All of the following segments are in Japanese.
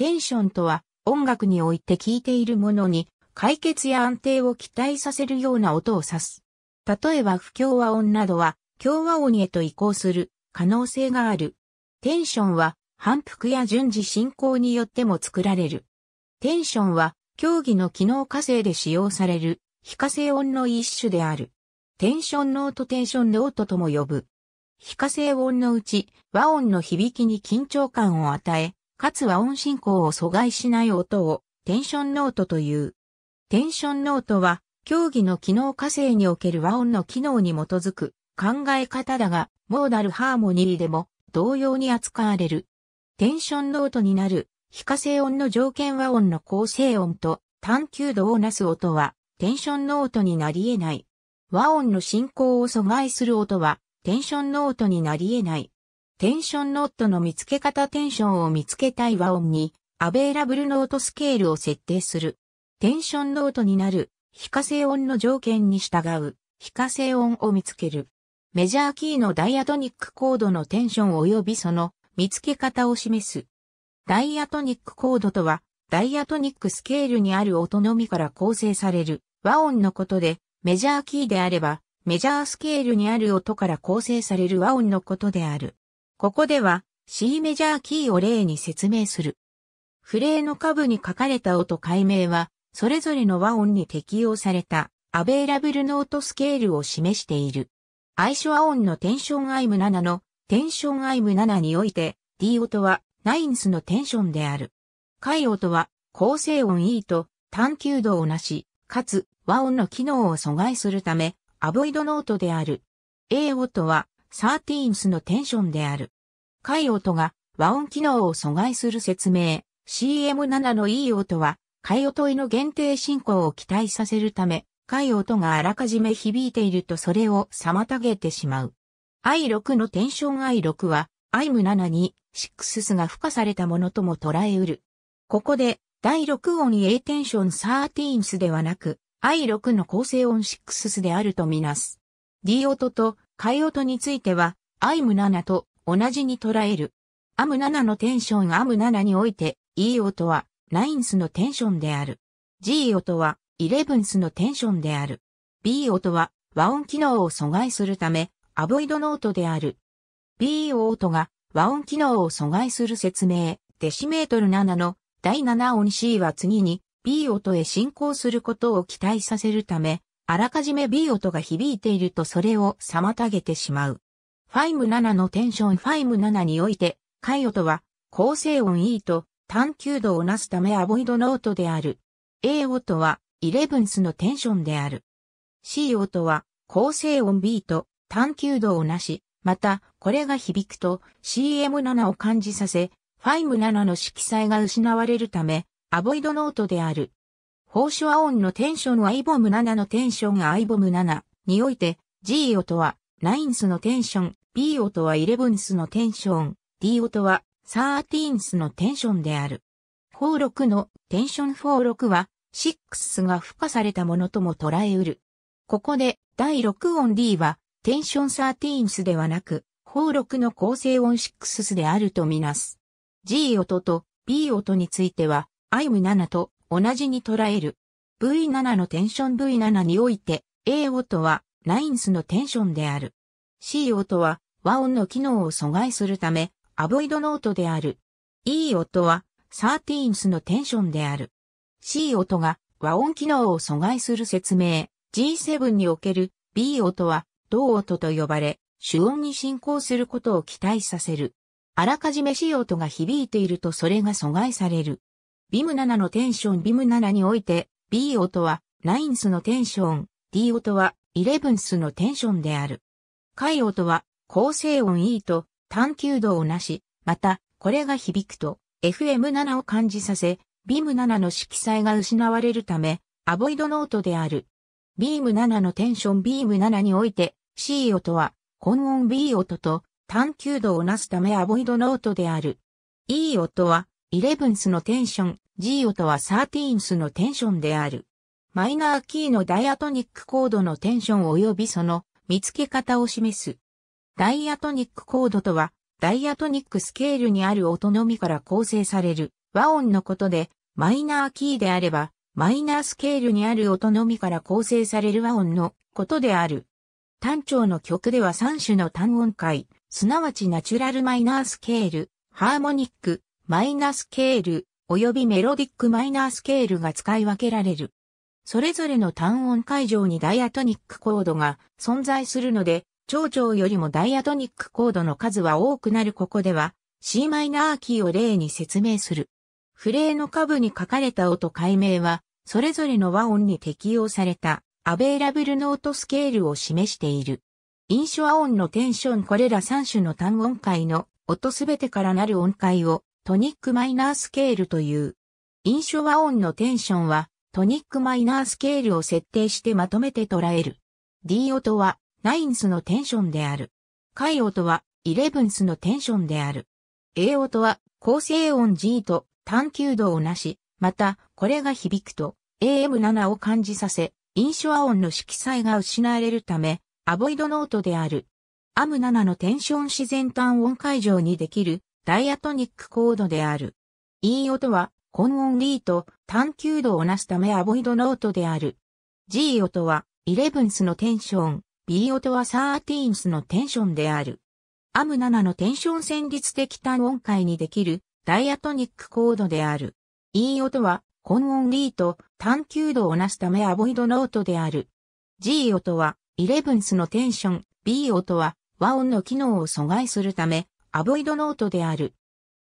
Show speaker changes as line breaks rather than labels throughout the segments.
テンションとは、音楽において聴いているものに、解決や安定を期待させるような音を指す。例えば不協和音などは、協和音へと移行する可能性がある。テンションは、反復や順次進行によっても作られる。テンションは、競技の機能化成で使用される、非化成音の一種である。テンションノートテンションノートとも呼ぶ。非化成音のうち、和音の響きに緊張感を与え、かつ和音進行を阻害しない音をテンションノートという。テンションノートは、競技の機能化成における和音の機能に基づく考え方だが、モーダルハーモニーでも同様に扱われる。テンションノートになる非化成音の条件和音の構成音と探求度をなす音はテンションノートになり得ない。和音の進行を阻害する音はテンションノートになり得ない。テンションノットの見つけ方テンションを見つけたい和音に、アベイラブルノートスケールを設定する。テンションノートになる、非化成音の条件に従う、非化成音を見つける。メジャーキーのダイアトニックコードのテンション及びその見つけ方を示す。ダイアトニックコードとは、ダイアトニックスケールにある音のみから構成される和音のことで、メジャーキーであれば、メジャースケールにある音から構成される和音のことである。ここでは C メジャーキーを例に説明する。フレーの下部に書かれた音解明は、それぞれの和音に適用されたアベイラブルノートスケールを示している。相性和音のテンションアイム7のテンションアイム7において D 音はナインスのテンションである。回音は構成音 E と探求度をなし、かつ和音の機能を阻害するためアボイドノートである。A 音はサーティーンスのテンションである。回音が和音機能を阻害する説明、CM7 のいい音は、回音への限定進行を期待させるため、回音があらかじめ響いているとそれを妨げてしまう。I6 のテンション I6 は、IM7 に6スが付加されたものとも捉えうる。ここで、第6音 A テンション13スではなく、I6 の構成音6スであるとみなす。D 音と替え音については、アイム7と同じに捉える。アム7のテンションアム7において、E 音はナインスのテンションである。G 音はイレブンスのテンションである。B 音は和音機能を阻害するため、アボイドノートである。B 音が和音機能を阻害する説明、デシメートル7の第7音 C は次に B 音へ進行することを期待させるため、あらかじめ B 音が響いているとそれを妨げてしまう。ファイム7のテンション5-7において、回音は構成音 E と探求度をなすためアボイドノートである。A 音はイレブンスのテンションである。C 音は構成音 B と探求度をなし、またこれが響くと CM7 を感じさせ、ファイム7の色彩が失われるため、アボイドノートである。フォーシュアオンのテンションはイボム7のテンションがアイボム7において、G 音は9スのテンション、B 音は11スのテンション、D 音は13スのテンションである。46のテンション46は、6スが付加されたものとも捉えうる。ここで、第6音 D は、テンション13スではなく、46の構成音6スであるとみなす。G 音と B 音については、アイム7と同じに捉える。V7 のテンション V7 において、A 音はナインスのテンションである。C 音は和音の機能を阻害するため、アボイドノートである。E 音はサーティーンスのテンションである。C 音が和音機能を阻害する説明。G7 における B 音は同音と呼ばれ、主音に進行することを期待させる。あらかじめ C 音が響いているとそれが阻害される。ビム7のテンションビム7において、B 音は、ナインスのテンション、D 音は、イレブンスのテンションである。回音は、構成音 E と、探求度をなし、また、これが響くと、FM7 を感じさせ、ビーム7の色彩が失われるため、アボイドノートである。ビーム7のテンションビーム7において、C 音は、混音 B 音と、探求度をなすためアボイドノートである。E 音は、イレブンスのテンション、G 音はサーティーンスのテンションである。マイナーキーのダイアトニックコードのテンション及びその見つけ方を示す。ダイアトニックコードとは、ダイアトニックスケールにある音のみから構成される和音のことで、マイナーキーであれば、マイナースケールにある音のみから構成される和音のことである。単調の曲では3種の単音階、すなわちナチュラルマイナースケール、ハーモニック、マイナースケール、及びメロディックマイナースケールが使い分けられる。それぞれの単音階上にダイアトニックコードが存在するので、長調よりもダイアトニックコードの数は多くなるここでは c マイナーキーを例に説明する。フレーの下部に書かれた音解明は、それぞれの和音に適用されたアベイラブルノートスケールを示している。印象和音のテンションこれら3種の単音階の音すべてからなる音階をトニックマイナースケールという。印象和音のテンションは、トニックマイナースケールを設定してまとめて捉える。D 音は、ナインスのテンションである。回音は、イレブンスのテンションである。A 音は、構成音 G と探求度をなし、また、これが響くと、AM7 を感じさせ、印象和音の色彩が失われるため、アボイドノートである。AM7 のテンション自然単音解除にできるダイアトニックコードである。E 音は、ン音ーと探求度をなすためアボイドノートである。G 音は、イレブンスのテンション、B 音はサーティーンスのテンションである。アム7のテンション旋律的単音階にできるダイアトニックコードである。E 音は、ン音ーと探求度をなすためアボイドノートである。G 音は、イレブンスのテンション、B 音は、和音の機能を阻害するため、アボイドノートである。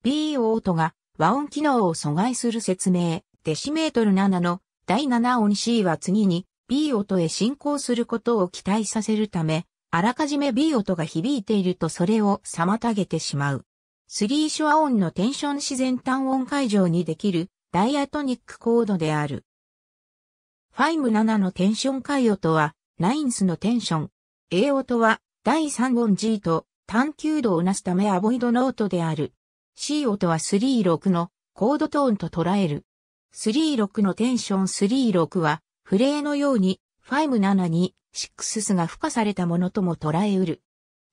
B オートが和音機能を阻害する説明、デシメートル7の第7音 C は次に B 音へ進行することを期待させるため、あらかじめ B 音が響いているとそれを妨げてしまう。スリーショア音のテンション自然単音解除にできるダイアトニックコードである。ファイム7のテンション解音は、ナインスのテンション。A 音は、第3音 G と探求度をなすためアボイドノートである。C 音は36のコードトーンと捉える。36のテンション36は、フレーのように、5-7に、6が付加されたものとも捉えうる。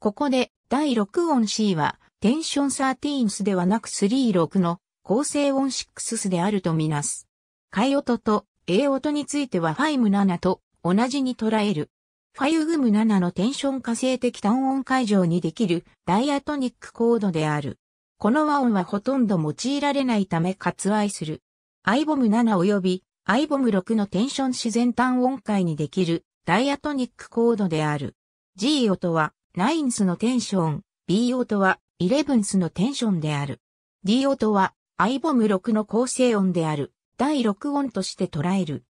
ここで、第6音 C は、テンション13スではなく36の構成音6スであるとみなす。替え音と A 音については5-7と同じに捉える。ファユグム7のテンション火星的単音解除にできるダイアトニックコードである。この和音はほとんど用いられないため割愛する。アイボム7及びアイボム6のテンション自然単音階にできるダイアトニックコードである。G 音はナインスのテンション、B 音はイレブンスのテンションである。D 音はアイボム6の構成音である。第6音として捉える。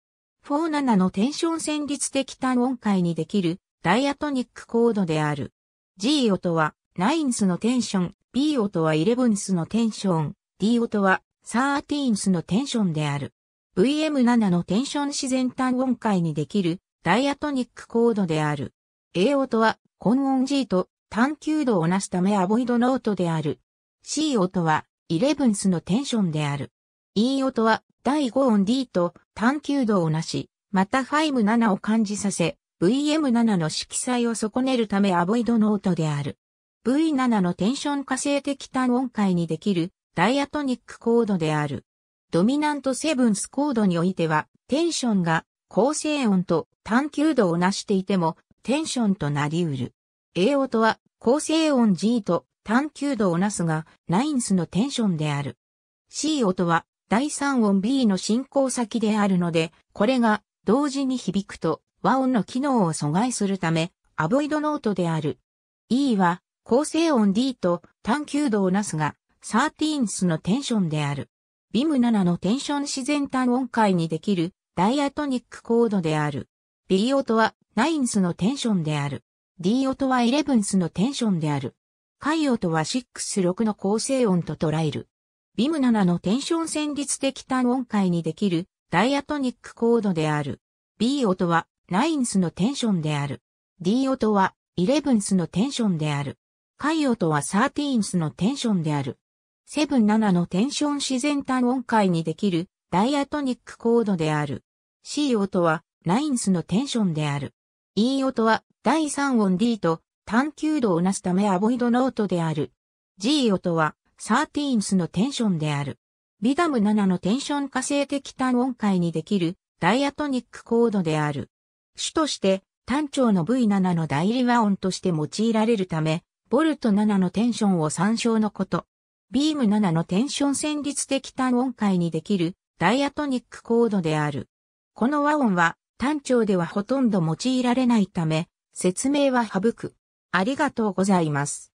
47のテンション旋律的単音階にできるダイアトニックコードである。G 音は9スのテンション、B 音は11スのテンション、D 音は13スのテンションである。VM7 のテンション自然単音階にできるダイアトニックコードである。A 音は根音 G と単球度をなすためアボイドノートである。C 音は11スのテンションである。E 音は第5音 D と探求度をなし、また5-7を感じさせ、VM7 の色彩を損ねるためアボイドノートである。V7 のテンション化性的単音階にできるダイアトニックコードである。ドミナントセブンスコードにおいては、テンションが構成音と探求度をなしていても、テンションとなり得る。A 音は構成音 G と探求度をなすが、ナインスのテンションである。C 音は第三音 B の進行先であるので、これが同時に響くと和音の機能を阻害するため、アボイドノートである。E は構成音 D と探求度をなすが、サーティーンスのテンションである。ビム7のテンション自然単音階にできるダイアトニックコードである。B 音はナインスのテンションである。D 音はイレブンスのテンションである。回音は6、6の構成音と捉える。ビム7のテンション旋律的単音階にできるダイアトニックコードである。B 音はナインスのテンションである。D 音はイレブンスのテンションである。回音はサーティーンスのテンションである。セブン7のテンション自然単音階にできるダイアトニックコードである。C 音はナインスのテンションである。E 音は第3音 D と単球度をなすためアボイドノートである。G 音はサーティーンスのテンションである。ビダム7のテンション化成的単音階にできるダイアトニックコードである。主として単調の V7 の代理和音として用いられるため、ボルト7のテンションを参照のこと。ビーム7のテンション旋律的単音階にできるダイアトニックコードである。この和音は単調ではほとんど用いられないため、説明は省く。ありがとうございます。